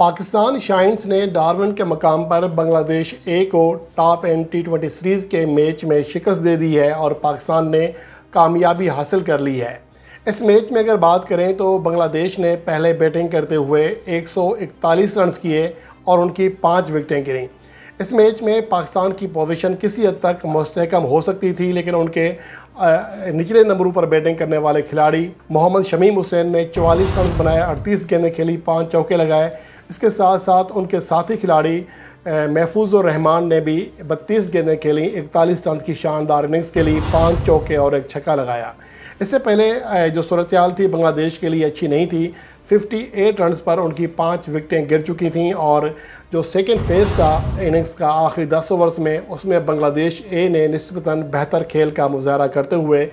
Pakistan science ने डारवन के मकाम पर बांग्लादेश ए को top end T twenty series के मैच में शिकस्त दे दी है और पाकिस्तान ने कामयाबी हासिल कर ली है इस मैच में अगर बात करें तो बांग्लादेश ने पहले बैटिंग करते हुए 141 रन किए और उनकी पाँच विकटें गिरीं इस मैच में पाकिस्तान की पोजीशन किसी हद तक मस्तकम हो सकती थी लेकिन उनके निचले नंबरों पर बैटिंग करने वाले खिलाड़ी मोहम्मद शमीम हुसैन ने 44 रन बनाए 38 गेंदें खेली पाँच चौके लगाए इसके साथ साथ उनके साथी खिलाड़ी महफूज और रहमान ने भी 32 गेंदें खेली इकतालीस रन की शानदार इनिंग्स के लिए पाँच चौके और एक छक्का लगाया इससे पहले जो सूरत थी बांग्लादेश के लिए अच्छी नहीं थी 58 रन पर उनकी पाँच विकटें गिर चुकी थीं और जो सेकेंड फेज़ का इनिंग्स का आखिरी दस ओवर्स में उसमें बांग्लादेश ए ने नस्बता बेहतर खेल का मुजाहरा करते हुए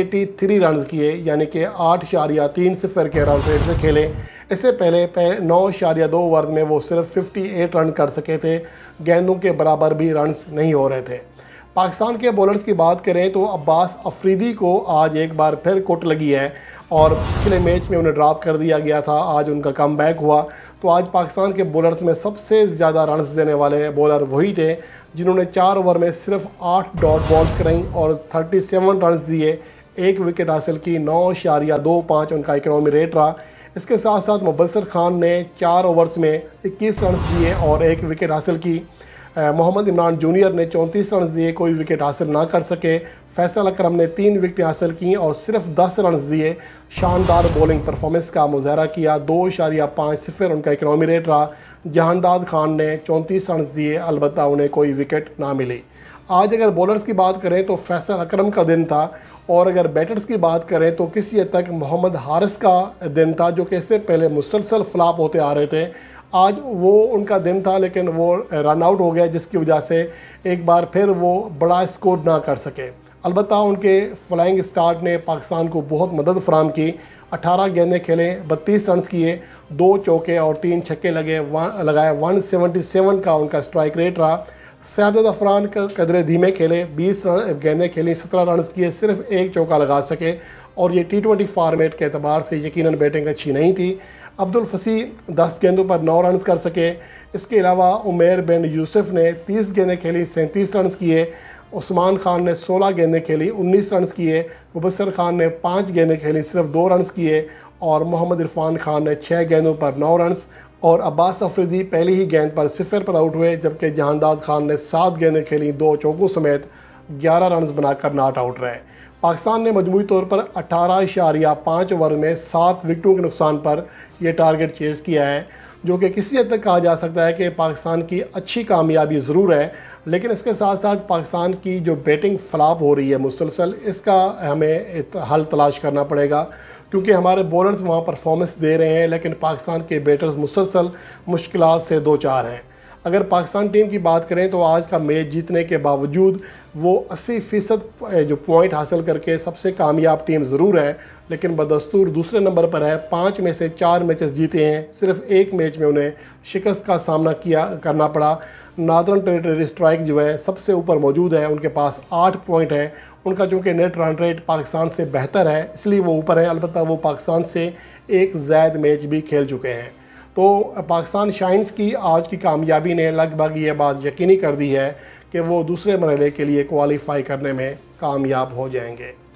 83 रन किए यानी कि आठ शारिया तीन सिफर के रन रेट से खेले इससे पहले नौ इशारिया दो ओवर में वो सिर्फ 58 रन कर सके थे गेंदों के बराबर भी रन नहीं हो रहे थे पाकिस्तान के बॉलर्स की बात करें तो अब्बास अफरीदी को आज एक बार फिर कुट लगी है और पिछले मैच में उन्हें ड्राप कर दिया गया था आज उनका कम बैक हुआ तो आज पाकिस्तान के बॉलर्स में सबसे ज़्यादा रन देने वाले बॉलर वही थे जिन्होंने चार ओवर में सिर्फ आठ डॉट बॉल्स कराई और 37 रन दिए एक विकेट हासिल की नौ इशारिया दो पाँच उनका इकनॉमी रेट रहा इसके साथ साथ मुबसर खान ने चार ओवर्स में इक्कीस रन दिए और एक विकेट हासिल की मोहम्मद इमरान जूनियर ने चौंतीस रन दिए कोई विकेट हासिल ना कर सके फैसल अक्रम ने तीन विकेट हासिल की और सिर्फ दस रन दिए शानदार बॉलिंग परफॉर्मेंस का मुजाहरा किया दो इशारिया पाँच सिफर उनका इकनॉमी रेट रहा जहानदाद खान ने चौंतीस रन दिए अलबत् उन्हें कोई विकेट ना मिली आज अगर बॉलर्स की बात करें तो फैसल अक्रम का दिन था और अगर बैटर्स की बात करें तो किसी हद तक मोहम्मद हारिस का दिन था जो कि इससे पहले मुसलसल फ्लाप होते आ रहे थे आज वो उनका दिन था लेकिन वो रन आउट हो गया जिसकी वजह से एक बार फिर वो बड़ा स्कोर ना कर सके अलबत् उनके फ्लाइंग स्टार्ट ने पाकिस्तान को बहुत मदद फराम की 18 गेंदें खेले 32 रन किए दो चौके और तीन छक्के लगे वन लगाए 177 का उनका स्ट्राइक रेट रहा सयाद अफरान कदर धीमे खेले बीस रन गेंदें खेली सत्रह रन किए सिर्फ एक चौका लगा सके और ये टी ट्वेंटी फार्मेट के अतबार से यकीन बैटिंग अच्छी नहीं थी अब्दुल फसी दस गेंदों पर नौ रन कर सके इसके अलावा उमेर बिन यूसुफ ने तीस गेंदें खेली सैंतीस रन किए उस्मान खान ने सोलह गेंदें खेली उन्नीस रन किए मुबसर खान ने पाँच गेंदें खेली सिर्फ दो रन किए और मोहम्मद इरफान खान ने छः गेंदों पर नौ रन और अब्बास अफरीदी पहली ही गेंद पर सिफर पर आउट हुए जबकि जहानदाद खान ने सात गेंदें खेली दो चौकों समेत ग्यारह रन बनाकर नाट आउट रहे पाकिस्तान ने मजमू तौर पर अठारह इशारिया पाँच ओवर में सात विकटों के नुकसान पर यह टारगेट चेज़ किया है जो कि किसी हद तक कहा जा सकता है कि पाकिस्तान की अच्छी कामयाबी ज़रूर है लेकिन इसके साथ साथ पाकिस्तान की जो बैटिंग फ्लाप हो रही है मुसलसल इसका हमें हल तलाश करना पड़ेगा क्योंकि हमारे बॉलर्स वहाँ परफॉर्मेंस दे रहे हैं लेकिन पाकिस्तान के बैटर्स मुसलसल मुश्किल से दो चार हैं अगर पाकिस्तान टीम की बात करें तो आज का मैच जीतने के बावजूद वो अस्सी फ़ीसद जो पॉइंट हासिल करके सबसे कामयाब टीम ज़रूर है लेकिन बदस्तूर दूसरे नंबर पर है पाँच में से चार मैचेस जीते हैं सिर्फ एक मैच में उन्हें शिकस्त का सामना किया करना पड़ा नादर्न टेरिटरी स्ट्राइक जो है सबसे ऊपर मौजूद है उनके पास आठ पॉइंट हैं उनका चूँकि नेट रन रेट पाकिस्तान से बेहतर है इसलिए वो ऊपर है अलबत् वो पाकिस्तान से एक ज़ायद मैच भी खेल चुके हैं तो पाकिस्तान शाइन्स की आज की कामयाबी ने लगभग ये बात यकीनी कर दी है कि वो दूसरे मरहले के लिए क्वालिफाई करने में कामयाब हो जाएंगे